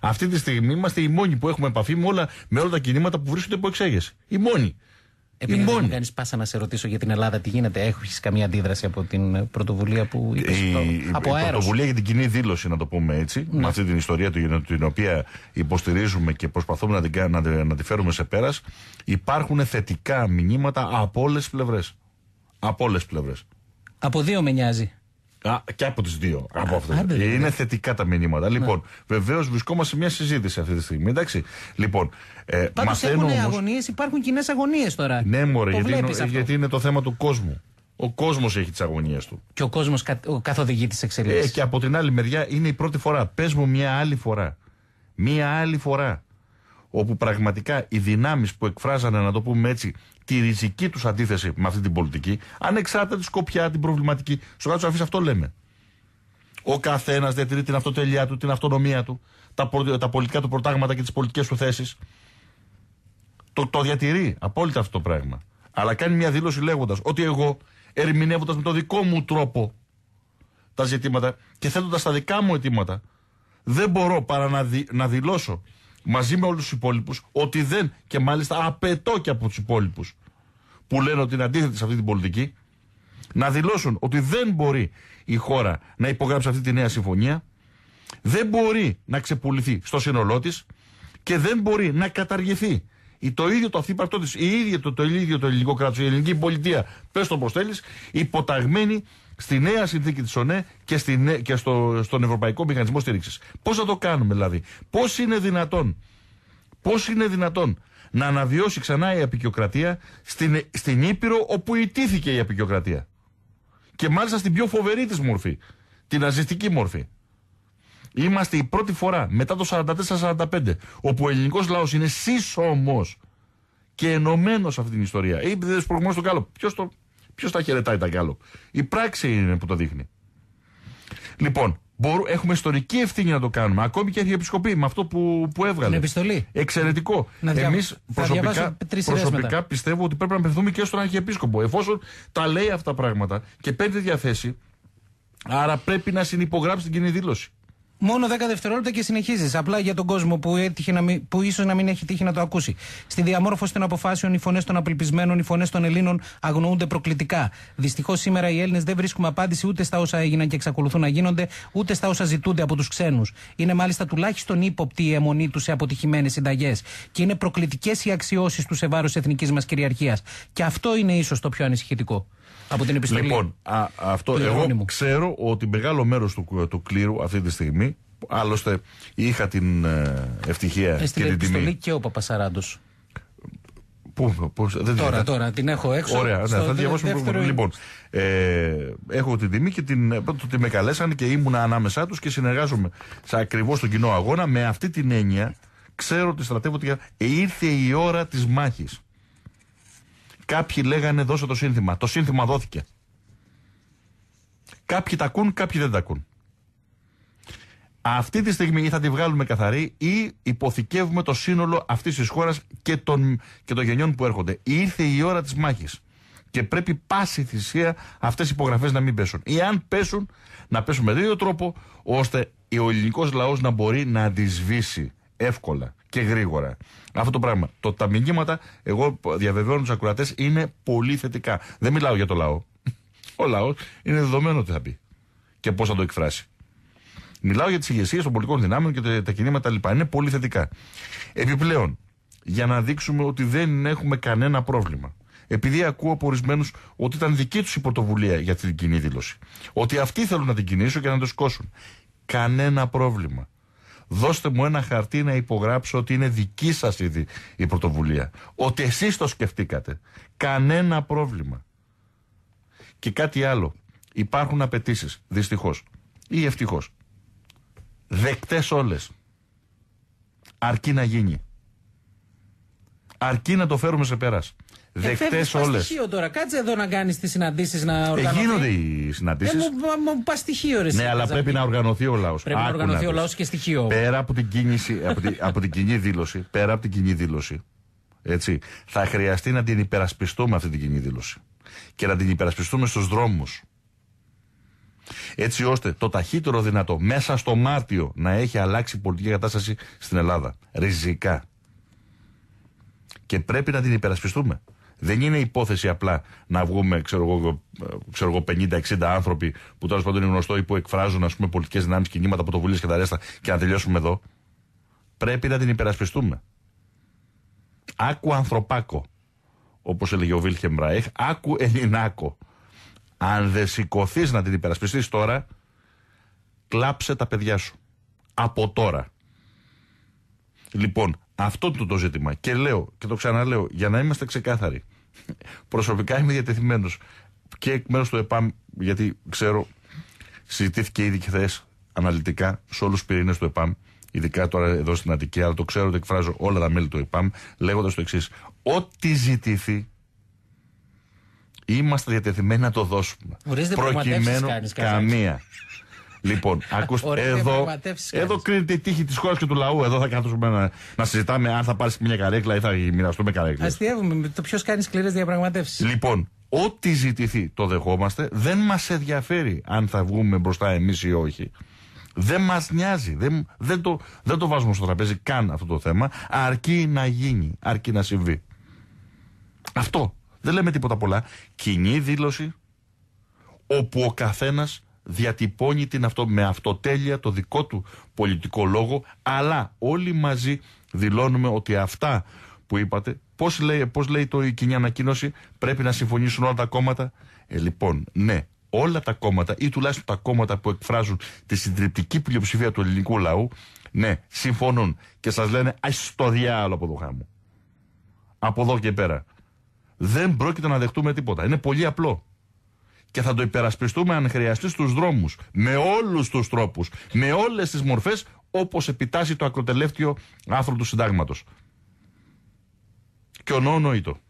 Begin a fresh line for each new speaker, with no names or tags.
Αυτή τη στιγμή είμαστε οι μόνοι που έχουμε επαφή με όλα, με όλα τα κινήματα που βρίσκονται υπό εξέγερση. Οι μόνοι. Επειδή δεν μου κάνεις πάσα να σε ρωτήσω για την Ελλάδα, τι γίνεται, έχεις καμία αντίδραση από την πρωτοβουλία που είπες. Ε, η, από η πρωτοβουλία για την κοινή δήλωση, να το πούμε έτσι, ναι. με αυτή την ιστορία την οποία υποστηρίζουμε και προσπαθούμε να την, τη φέρουμε σε πέρας, υπάρχουν θετικά μηνύματα από όλες τις πλευρές. Από όλες τις πλευρές. Από δύο με νοιάζει. Α, και από τι δύο. από είναι θετικά τα μηνύματα. Ναι. Λοιπόν, βεβαίως βρισκόμαστε σε μια συζήτηση αυτή τη στιγμή. Εντάξει. Λοιπόν, ε, Πάντως έχουν όμως... αγωνίες, υπάρχουν κοινές αγωνίες τώρα. Ναι, μωρέ, γιατί, είναι, γιατί είναι το θέμα του κόσμου. Ο κόσμος έχει τις αγωνίες του. Και ο κόσμος κα... καθοδηγεί τις εξελίξεις. Ε, και από την άλλη μεριά είναι η πρώτη φορά. Πες μου μια άλλη φορά. Μια άλλη φορά. Όπου πραγματικά οι δυνάμεις που εκφράζανε, να το πούμε έτσι, τη ριζική τους αντίθεση με αυτή την πολιτική, ανεξάρτητα τη σκοπιά, την προβληματική. Στο κάτω αφήσει αυτό λέμε. Ο καθένας διατηρεί την αυτοτελειά του, την αυτονομία του, τα, τα πολιτικά του προτάγματα και τις πολιτικές του θέσεις. Το, το διατηρεί απόλυτα αυτό το πράγμα. Αλλά κάνει μια δήλωση λέγοντας ότι εγώ, ερμηνεύοντας με τον δικό μου τρόπο τα ζητήματα και θέτοντας τα δικά μου αιτήματα, δεν μπορώ παρά να, να δηλώσω μαζί με όλους τους υπόλοιπους ότι δεν και μάλιστα απαιτώ και από τους υπόλοιπους που λένε ότι είναι αντίθετοι σε αυτή την πολιτική, να δηλώσουν ότι δεν μπορεί η χώρα να υπογράψει αυτή τη νέα συμφωνία, δεν μπορεί να ξεπουληθεί στο σύνολό της και δεν μπορεί να καταργηθεί η, το ίδιο το αυθύπαρτό της, η ίδια το, το ίδιο το ελληνικό κράτος, η ελληνική πολιτεία, πες το πώς θέλεις, υποταγμένη στη νέα συνθήκη της ΩΝΕ και, στη, και στο, στον Ευρωπαϊκό Μηχανισμό Στήριξης. Πώς θα το κάνουμε δηλαδή, πώς είναι δυνατόν, πώς είναι δυνατόν να αναβιώσει ξανά η απεικιοκρατία στην, στην Ήπειρο όπου ιτήθηκε η απεικιοκρατία. Και μάλιστα στην πιο φοβερή της μορφή, την ναζιστική μορφή. Είμαστε η πρώτη φορά μετά το 44-45 όπου ο ελληνικός λαός είναι σύσσωμος και ενωμένος σε αυτή την ιστορία. Ή δεν σπουργμό στον κάλο. Ποιος τα χαιρετάει τα κάλο. Η πράξη είναι που το δείχνει. Λοιπόν, Μπορού, έχουμε ιστορική ευθύνη να το κάνουμε. Ακόμη και η Αρχιεπισκοπή με αυτό που, που έβγαλε. Είναι επιστολή. Εξαιρετικό. Εμεί προσωπικά, προσωπικά πιστεύω ότι πρέπει να απευθυνθούμε και στον Αρχιεπίσκοπο. Εφόσον τα λέει αυτά τα πράγματα και παίρνει διαθέση, άρα πρέπει να συνυπογράψει την κοινή δήλωση. Μόνο 10 δευτερόλεπτα και συνεχίζεις. Απλά για τον κόσμο που, να που ίσως να μην έχει τύχει να το ακούσει. Στη διαμόρφωση των αποφάσεων, οι φωνές των απελπισμένων, οι φωνές των Ελλήνων αγνοούνται προκλητικά. Δυστυχώς σήμερα οι Έλληνες δεν βρίσκουμε απάντηση ούτε στα όσα έγιναν και εξακολουθούν να γίνονται, ούτε στα όσα ζητούνται από τους ξένους. Είναι μάλιστα τουλάχιστον ύποπτη η αιμονή τους σε αποτυχημένες συνταγές. Και είναι προκλητικές οι αξιώσεις τους σε βάρος εθνικής μας κυριαρχίας. Και αυτό είναι ίσως το πιο ανησυχητικό από την επιστολή. Λοιπόν, α, αυτό εγώ ξέρω ότι μεγάλο μέρος του, του κλήρου αυτή τη στιγμή. Άλλωστε, είχα την ε, ευτυχία και την τιμή. και ο Παπασαράντος. Πού, πώς, δεν τώρα, τώρα, την έχω έξω. Ωραία, ναι, θα διαβάσουμε δεύτερο... Λοιπόν, ε, έχω την τιμή και την, ε, το ότι με καλέσαν και ήμουνα ανάμεσά τους και συνεργάζομαι σε ακριβώς τον κοινό αγώνα. Με αυτή την έννοια, ξέρω ότι στρατεύω ότι ήρθε η ώρα της μάχης. Κάποιοι λέγανε δώσε το σύνθημα. Το σύνθημα δόθηκε. Κάποιοι τα ακούν, κάποιοι δεν τα ακούν. Αυτή τη στιγμή ή θα τη βγάλουμε καθαρή ή υποθηκεύουμε το σύνολο αυτής της χώρας και, των, και των γενιών που έρχονται. Ήρθε η ώρα της μάχης. Και πρέπει πάση θυσία αυτές οι υπογραφές να μην πέσουν. Ή αν πέσουν, να πέσουν με δύο τρόπο ώστε ο ελληνικός λαός να μπορεί να αντισβήσει εύκολα και γρήγορα. Αυτό το πράγμα. Το, τα μηνύματα, εγώ διαβεβαιώνω τους ακροατές, είναι πολύ θετικά. Δεν μιλάω για το λαό. Ο λαός είναι δεδομένο τι θα πει και πώς θα το εκφράσει. Μιλάω για τις ηγεσίες των πολιτικών δυνάμεων και τα κινήματα λοιπά. Είναι πολύ θετικά. Επιπλέον, για να δείξουμε ότι δεν έχουμε κανένα πρόβλημα. Επειδή ακούω από ορισμένους ότι ήταν δική τους η πρωτοβουλία για την κοινή δήλωση. Ότι αυτοί θέλουν να την κινήσουν και να το σκόσουν. Κανένα πρόβλημα δώστε μου ένα χαρτί να υπογράψω ότι είναι δική σας ήδη η πρωτοβουλία. Ότι εσείς το σκεφτήκατε. Κανένα πρόβλημα. Και κάτι άλλο. Υπάρχουν απαιτήσεις, δυστυχώς ή ευτυχώς. Δεκτές όλες. Αρκεί να γίνει αρκεί να το φέρουμε σε πέρας. Ε, Δεκτές όλες. στοιχείο τώρα. Κάτσε εδώ να κάνεις τις συναντήσεις να ε, οργανωθεί. Ε, γίνονται οι συναντήσεις. Ε, μου, πας στοιχείο, ρε. Ναι, αλλά πρέπει να οργανωθεί ο λαός. Πρέπει να οργανωθεί ο λαός και στοιχείο. Πέρα από την, κίνηση, από, την, από την κοινή δήλωση. Πέρα από την κοινή δήλωση. Έτσι, θα χρειαστεί να την υπερασπιστούμε αυτή την κοινή δήλωση. Και να την υπερασπιστούμε στους δρόμους. Έτσι ώστε το ταχύτερο δυνατό μέσα στο Μάρτιο να έχει αλλάξει η πολιτική κατάσταση στην Ελλάδα. Ριζικά και πρέπει να την υπερασπιστούμε. Δεν είναι υπόθεση απλά να βγούμε, ξέρω εγώ 50-60 άνθρωποι που τώρα πάντων είναι γνωστό ή που εκφράζουν ας πούμε, πολιτικές δυνάμεις, κινήματα, Βουλής και τα ρέστα και να τελειώσουμε εδώ. Πρέπει να την υπερασπιστούμε. Άκου ανθρωπάκο, όπως έλεγε ο Βίλχεμ Ράιχ, άκου Ελληνάκο. Αν δεν σηκωθείς να την υπερασπιστείς τώρα, κλάψε τα παιδιά σου. Από τώρα. Λοιπόν, αυτό το, το ζήτημα και λέω και το ξαναλέω για να είμαστε ξεκάθαροι. Προσωπικά είμαι διατεθειμένος και εκ μέρους του ΕΠΑΜ, γιατί ξέρω, συζητήθηκε ήδη και χθες αναλυτικά σε όλους τους πυρήνες του ΕΠΑΜ, ειδικά τώρα εδώ στην Αττική, αλλά το ξέρω ότι εκφράζω όλα τα μέλη του ΕΠΑΜ, λέγοντας το εξής. Ό,τι ζητηθεί είμαστε διατεθειμένοι να το δώσουμε. προκειμένου καμία. Λοιπόν, ακούστε, εδώ, εδώ κρίνεται η τύχη της χώρας και του λαού. Εδώ θα καθίσουμε να, να συζητάμε αν θα πάρεις μια καρέκλα ή θα μοιραστούμε καρέκλα. Αστείευουμε με το ποιος κάνει σκληρές διαπραγματεύσεις. Λοιπόν, ό,τι ζητηθεί το δεχόμαστε. Δεν μας ενδιαφέρει αν θα βγούμε μπροστά εμείς ή όχι. Δεν μας νοιάζει. Δεν, δεν, το, δεν το βάζουμε στο τραπέζι καν αυτό το θέμα. Αρκεί να γίνει. Αρκεί να συμβεί. Αυτό. Δεν λέμε τίποτα πολλά. Κοινή δήλωση όπου ο καθένας διατυπώνει την αυτό, με αυτοτέλεια το δικό του πολιτικό λόγο, αλλά όλοι μαζί δηλώνουμε ότι αυτά που είπατε, πώς λέει, πώς λέει το, η κοινή ανακοίνωση, πρέπει να συμφωνήσουν όλα τα κόμματα. Ε, λοιπόν, ναι, όλα τα κόμματα ή τουλάχιστον τα κόμματα που εκφράζουν τη συντριπτική πλειοψηφία του ελληνικού λαού, ναι, συμφωνούν και σας λένε ας το διάλογο από το χάμου. Από εδώ και πέρα. Δεν πρόκειται να δεχτούμε τίποτα. Είναι πολύ απλό και θα το υπερασπιστούμε αν χρειαστεί στους δρόμους, με όλους τους τρόπους, με όλες τις μορφές, όπως επιτάσσει το ακροτελεύτιο άθρο του συντάγματος. Και ο νόνοητο.